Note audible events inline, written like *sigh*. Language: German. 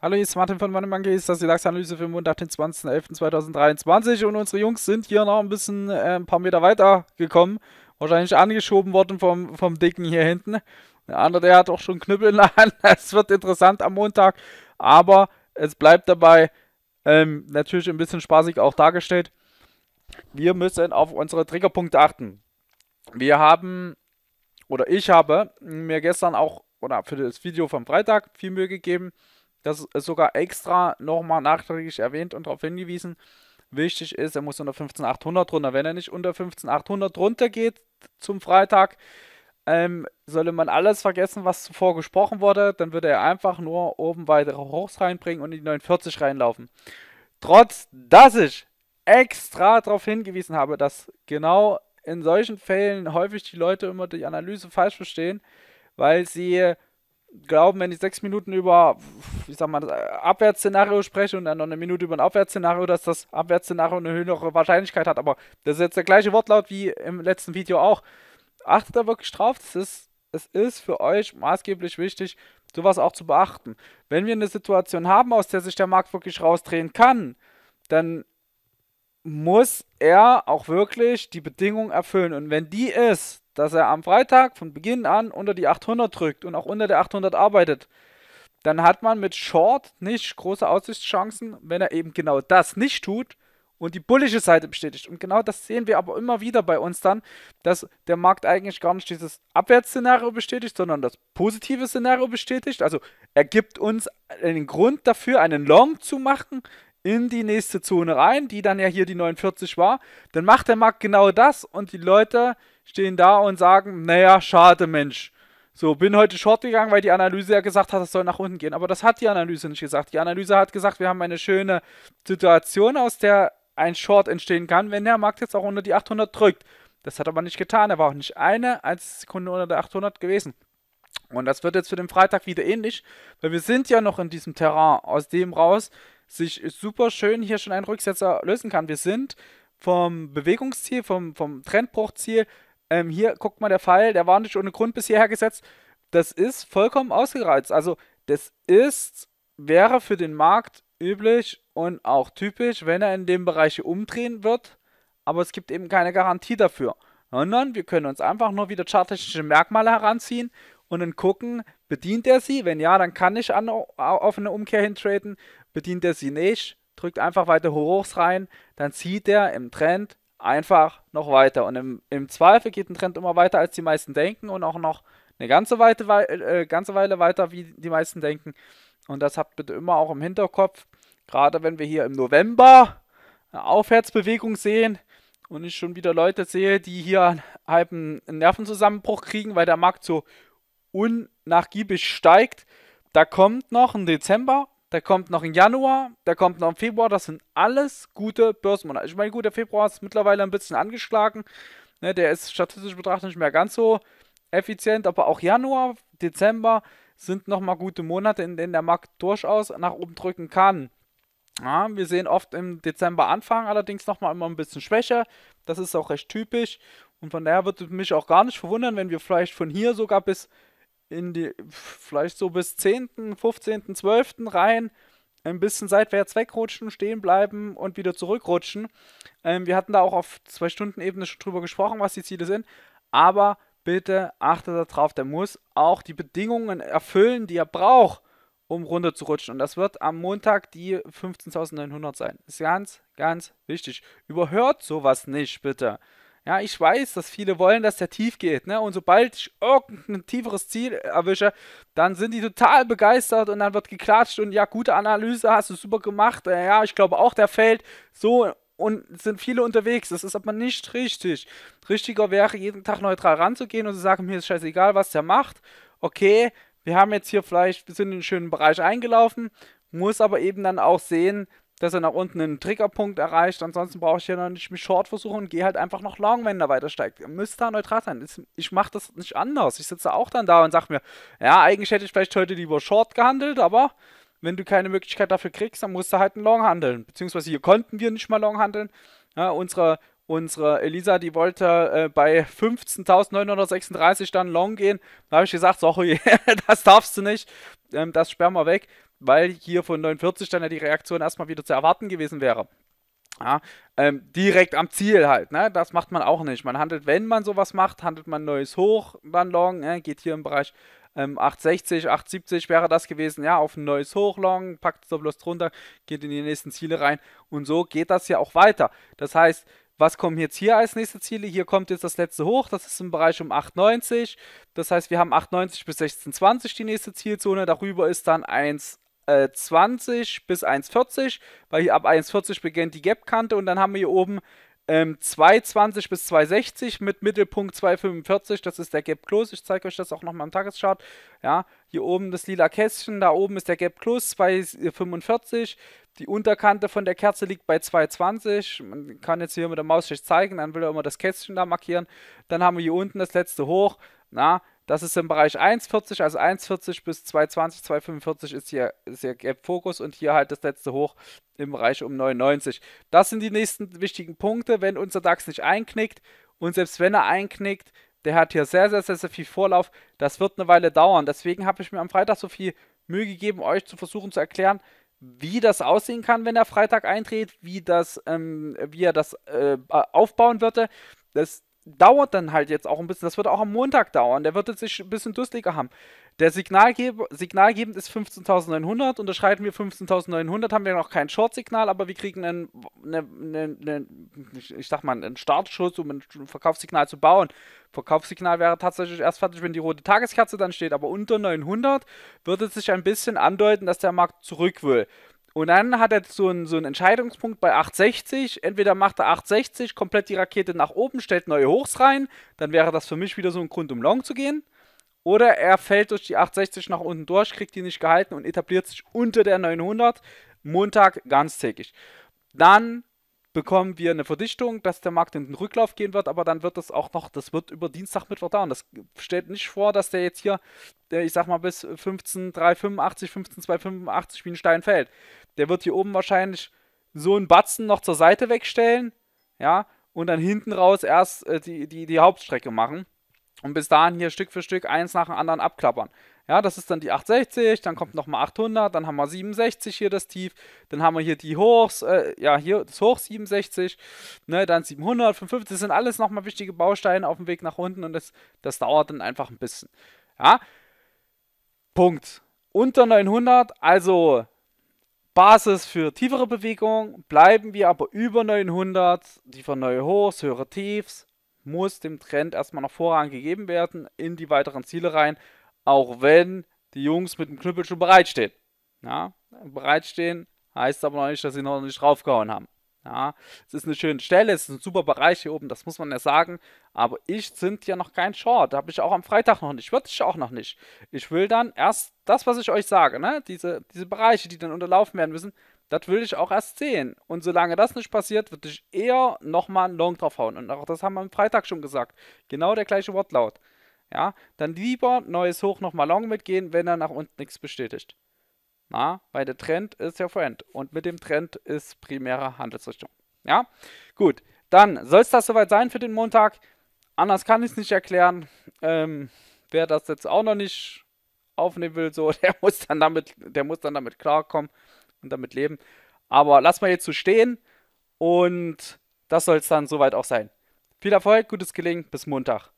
Hallo, hier ist Martin von Money Monkeys, das ist die DAX-Analyse für Montag, den 20.11.2023 und unsere Jungs sind hier noch ein bisschen, äh, ein paar Meter weiter gekommen, wahrscheinlich angeschoben worden vom, vom Dicken hier hinten. Der andere, der hat auch schon Knüppel in der *laughs* Hand, es wird interessant am Montag, aber es bleibt dabei, ähm, natürlich ein bisschen spaßig auch dargestellt. Wir müssen auf unsere Triggerpunkte achten. Wir haben, oder ich habe mir gestern auch, oder für das Video vom Freitag viel Mühe gegeben, das ist sogar extra nochmal nachträglich erwähnt und darauf hingewiesen. Wichtig ist, er muss unter 15800 runter. Wenn er nicht unter 15800 runter geht zum Freitag, ähm, solle man alles vergessen, was zuvor gesprochen wurde, dann würde er einfach nur oben weitere Hochs reinbringen und in die 49 reinlaufen. Trotz, dass ich extra darauf hingewiesen habe, dass genau in solchen Fällen häufig die Leute immer die Analyse falsch verstehen, weil sie glauben, wenn ich sechs Minuten über, ich sag mal, das Abwärtsszenario spreche und dann noch eine Minute über ein Abwärtsszenario, dass das Abwärtsszenario eine höhere Wahrscheinlichkeit hat. Aber das ist jetzt der gleiche Wortlaut wie im letzten Video auch. Achtet da wirklich drauf, das ist, es ist für euch maßgeblich wichtig, sowas auch zu beachten. Wenn wir eine Situation haben, aus der sich der Markt wirklich rausdrehen kann, dann muss er auch wirklich die Bedingung erfüllen. Und wenn die ist, dass er am Freitag von Beginn an unter die 800 drückt und auch unter der 800 arbeitet, dann hat man mit Short nicht große Aussichtschancen, wenn er eben genau das nicht tut und die bullische Seite bestätigt. Und genau das sehen wir aber immer wieder bei uns dann, dass der Markt eigentlich gar nicht dieses Abwärtsszenario bestätigt, sondern das positive Szenario bestätigt. Also er gibt uns einen Grund dafür, einen Long zu machen, in die nächste Zone rein, die dann ja hier die 49 war, dann macht der Markt genau das und die Leute stehen da und sagen, naja, schade Mensch. So, bin heute short gegangen, weil die Analyse ja gesagt hat, es soll nach unten gehen. Aber das hat die Analyse nicht gesagt. Die Analyse hat gesagt, wir haben eine schöne Situation, aus der ein Short entstehen kann, wenn der Markt jetzt auch unter die 800 drückt. Das hat aber nicht getan. Er war auch nicht eine einzige Sekunde unter der 800 gewesen. Und das wird jetzt für den Freitag wieder ähnlich, weil wir sind ja noch in diesem Terrain, aus dem raus sich super schön hier schon einen Rücksetzer lösen kann. Wir sind vom Bewegungsziel, vom, vom Trendbruchziel. Ähm, hier guckt mal der Pfeil, der war nicht ohne Grund bis hierher gesetzt. Das ist vollkommen ausgereizt. Also, das ist, wäre für den Markt üblich und auch typisch, wenn er in dem Bereich umdrehen wird. Aber es gibt eben keine Garantie dafür. Sondern wir können uns einfach nur wieder charttechnische Merkmale heranziehen und dann gucken, bedient er sie? Wenn ja, dann kann ich an, auf eine Umkehr hintreten bedient er sie nicht, drückt einfach weiter hochs rein, dann zieht er im Trend einfach noch weiter. Und im, im Zweifel geht ein Trend immer weiter, als die meisten denken und auch noch eine ganze, Weite, äh, ganze Weile weiter, wie die meisten denken. Und das habt bitte immer auch im Hinterkopf, gerade wenn wir hier im November eine Aufwärtsbewegung sehen und ich schon wieder Leute sehe, die hier halb einen Nervenzusammenbruch kriegen, weil der Markt so unnachgiebig steigt. Da kommt noch ein Dezember da kommt noch im Januar, da kommt noch im Februar, das sind alles gute Börsenmonate. Ich meine, gut, der Februar ist mittlerweile ein bisschen angeschlagen, ne, der ist statistisch betrachtet nicht mehr ganz so effizient, aber auch Januar, Dezember sind nochmal gute Monate, in denen der Markt durchaus nach oben drücken kann. Ja, wir sehen oft im Dezember Anfang allerdings nochmal immer ein bisschen schwächer. Das ist auch recht typisch. Und von daher würde mich auch gar nicht verwundern, wenn wir vielleicht von hier sogar bis in die, vielleicht so bis 10., 15., 12. rein, ein bisschen seitwärts wegrutschen, stehen bleiben und wieder zurückrutschen. Ähm, wir hatten da auch auf zwei Stunden Ebene schon drüber gesprochen, was die Ziele sind. Aber bitte achtet darauf, der muss auch die Bedingungen erfüllen, die er braucht, um runter zu rutschen. Und das wird am Montag die 15.900 sein. Ist ganz, ganz wichtig. Überhört sowas nicht, bitte. Ja, ich weiß, dass viele wollen, dass der tief geht. Ne? Und sobald ich irgendein tieferes Ziel erwische, dann sind die total begeistert und dann wird geklatscht und ja, gute Analyse, hast du super gemacht. Äh, ja, ich glaube auch, der fällt so und sind viele unterwegs. Das ist aber nicht richtig. Richtiger wäre, jeden Tag neutral ranzugehen und zu sagen, mir ist scheißegal, was der macht. Okay, wir haben jetzt hier vielleicht, wir sind in einen schönen Bereich eingelaufen, muss aber eben dann auch sehen, dass er nach unten einen Triggerpunkt erreicht. Ansonsten brauche ich ja noch nicht mit Short versuchen und gehe halt einfach noch Long, wenn er weiter steigt. Er müsste da neutral sein. Ich mache das nicht anders. Ich sitze auch dann da und sage mir, ja, eigentlich hätte ich vielleicht heute lieber Short gehandelt, aber wenn du keine Möglichkeit dafür kriegst, dann musst du halt einen Long handeln. Beziehungsweise hier konnten wir nicht mal Long handeln. Ja, unsere, unsere Elisa, die wollte äh, bei 15.936 dann Long gehen. Da habe ich gesagt, sorry, *laughs* das darfst du nicht. Ähm, das sperren wir weg weil hier von 49 dann ja die Reaktion erstmal wieder zu erwarten gewesen wäre. Ja, ähm, direkt am Ziel halt, ne? Das macht man auch nicht. Man handelt, wenn man sowas macht, handelt man neues hoch, dann long, ne? geht hier im Bereich ähm, 860, 870 wäre das gewesen, ja, auf ein neues Hochlong, packt so bloß drunter, geht in die nächsten Ziele rein und so geht das ja auch weiter. Das heißt, was kommen jetzt hier als nächste Ziele? Hier kommt jetzt das letzte hoch, das ist im Bereich um 890. Das heißt, wir haben 890 bis 1620 die nächste Zielzone, darüber ist dann 1 20 äh, bis 1,40, weil ab 1,40 beginnt die Gap-Kante und dann haben wir hier oben ähm, 2,20 bis 2,60 mit Mittelpunkt 2,45, das ist der Gap Close. Ich zeige euch das auch nochmal im Tageschart. Ja, hier oben das lila Kästchen, da oben ist der Gap Close 2,45. Die Unterkante von der Kerze liegt bei 2,20. Man kann jetzt hier mit der Maus nicht zeigen, dann will er immer das Kästchen da markieren. Dann haben wir hier unten das letzte Hoch. Na, das ist im Bereich 1,40, also 1,40 bis 2,20, 2,45 ist hier, ist Gap Fokus und hier halt das letzte Hoch im Bereich um 99. Das sind die nächsten wichtigen Punkte, wenn unser DAX nicht einknickt und selbst wenn er einknickt, der hat hier sehr, sehr, sehr, sehr viel Vorlauf. Das wird eine Weile dauern. Deswegen habe ich mir am Freitag so viel Mühe gegeben, euch zu versuchen zu erklären, wie das aussehen kann, wenn der Freitag eintritt, wie, das, ähm, wie er das äh, aufbauen würde. Das, dauert dann halt jetzt auch ein bisschen. Das wird auch am Montag dauern. Der wird jetzt sich ein bisschen durstiger haben. Der Signalgeber, signalgebend ist 15.900. Unterschreiten wir 15.900, haben wir noch kein Short-Signal, aber wir kriegen einen, eine, eine, eine, ich sag mal, einen Startschuss, um ein Verkaufssignal zu bauen. Verkaufssignal wäre tatsächlich erst fertig, wenn die rote Tageskerze dann steht. Aber unter 900 wird es sich ein bisschen andeuten, dass der Markt zurück will. Und dann hat er so einen, so einen Entscheidungspunkt bei 860. Entweder macht er 860, komplett die Rakete nach oben, stellt neue Hochs rein, dann wäre das für mich wieder so ein Grund, um Long zu gehen. Oder er fällt durch die 860 nach unten durch, kriegt die nicht gehalten und etabliert sich unter der 900. Montag ganztägig. Dann bekommen wir eine Verdichtung, dass der Markt in den Rücklauf gehen wird, aber dann wird das auch noch, das wird über Dienstag, Mittwoch dauern. Das stellt nicht vor, dass der jetzt hier, ich sag mal, bis 15.385, 15.285 wie ein Stein fällt. Der wird hier oben wahrscheinlich so einen Batzen noch zur Seite wegstellen, ja, und dann hinten raus erst äh, die, die, die Hauptstrecke machen. Und bis dahin hier Stück für Stück eins nach dem anderen abklappern. Ja, das ist dann die 860, dann kommt mhm. nochmal 800, dann haben wir 67 hier das Tief, dann haben wir hier die Hochs, äh, ja, hier das Hoch 67, ne, dann 700, 550, das sind alles nochmal wichtige Bausteine auf dem Weg nach unten und das, das dauert dann einfach ein bisschen. Ja, Punkt. Unter 900, also Basis für tiefere Bewegung, bleiben wir aber über 900, tiefer neue Hochs, höhere Tiefs, muss dem Trend erstmal noch Vorrang gegeben werden in die weiteren Ziele rein auch wenn die Jungs mit dem Knüppel schon bereitstehen. Ja, bereitstehen heißt aber noch nicht, dass sie noch nicht draufgehauen haben. Ja, es ist eine schöne Stelle, es ist ein super Bereich hier oben, das muss man ja sagen. Aber ich sind ja noch kein Short. Habe ich auch am Freitag noch nicht. Würde ich auch noch nicht. Ich will dann erst das, was ich euch sage, ne? Diese, diese Bereiche, die dann unterlaufen werden müssen, das will ich auch erst sehen. Und solange das nicht passiert, würde ich eher nochmal einen Long draufhauen. Und auch das haben wir am Freitag schon gesagt. Genau der gleiche Wortlaut. Ja, dann lieber neues Hoch nochmal Long mitgehen, wenn er nach unten nichts bestätigt. Na, weil der Trend ist ja Friend und mit dem Trend ist primäre Handelsrichtung. Ja, gut, dann soll es das soweit sein für den Montag. Anders kann ich es nicht erklären. Ähm, wer das jetzt auch noch nicht aufnehmen will, so, *laughs* der muss dann damit, der muss dann damit klarkommen und damit leben. Aber lass mal jetzt so stehen und das soll es dann soweit auch sein. Viel Erfolg, gutes Gelingen, bis Montag.